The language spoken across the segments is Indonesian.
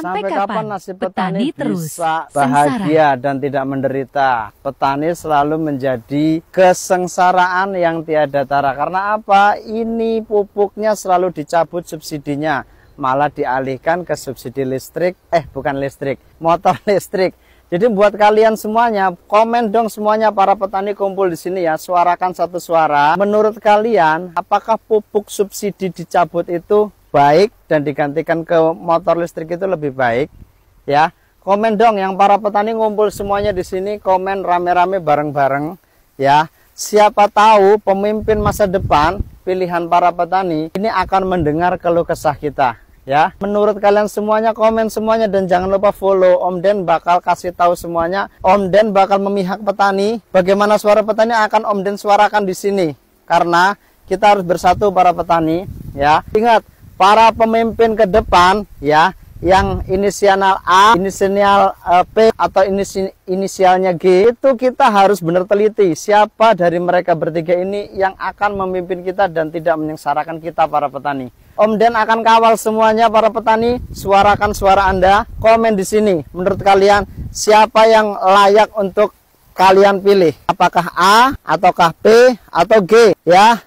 Sampai, kapan, kapan nasib petani, petani terus bisa bahagia sengsara. dan tidak menderita? Petani selalu menjadi kesengsaraan yang tiada tara. Karena apa? Ini pupuknya selalu dicabut subsidinya, malah dialihkan ke subsidi listrik. Eh, bukan listrik, motor listrik. Jadi buat kalian semuanya, komen dong semuanya para petani kumpul di sini ya, suarakan satu suara. Menurut kalian, apakah pupuk subsidi dicabut itu baik dan digantikan ke motor listrik itu lebih baik ya komen dong yang para petani ngumpul semuanya di sini komen rame-rame bareng-bareng ya siapa tahu pemimpin masa depan pilihan para petani ini akan mendengar keluh kesah kita ya menurut kalian semuanya komen semuanya dan jangan lupa follow Om Den bakal kasih tahu semuanya Om Den bakal memihak petani bagaimana suara petani akan Om Den suarakan di sini karena kita harus bersatu para petani ya ingat para pemimpin ke depan ya yang inisial A, inisial eh, P atau inisialnya G itu kita harus benar teliti siapa dari mereka bertiga ini yang akan memimpin kita dan tidak menyengsarakan kita para petani. Om Den akan kawal semuanya para petani, suarakan suara Anda, komen di sini menurut kalian siapa yang layak untuk kalian pilih, apakah A ataukah P atau G ya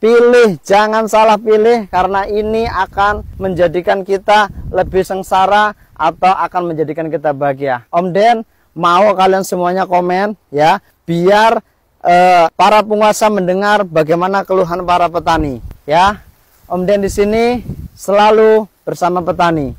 pilih, jangan salah pilih karena ini akan menjadikan kita lebih sengsara atau akan menjadikan kita bahagia. Om Den, mau kalian semuanya komen ya, biar eh, para penguasa mendengar bagaimana keluhan para petani ya. Om Den di sini selalu bersama petani.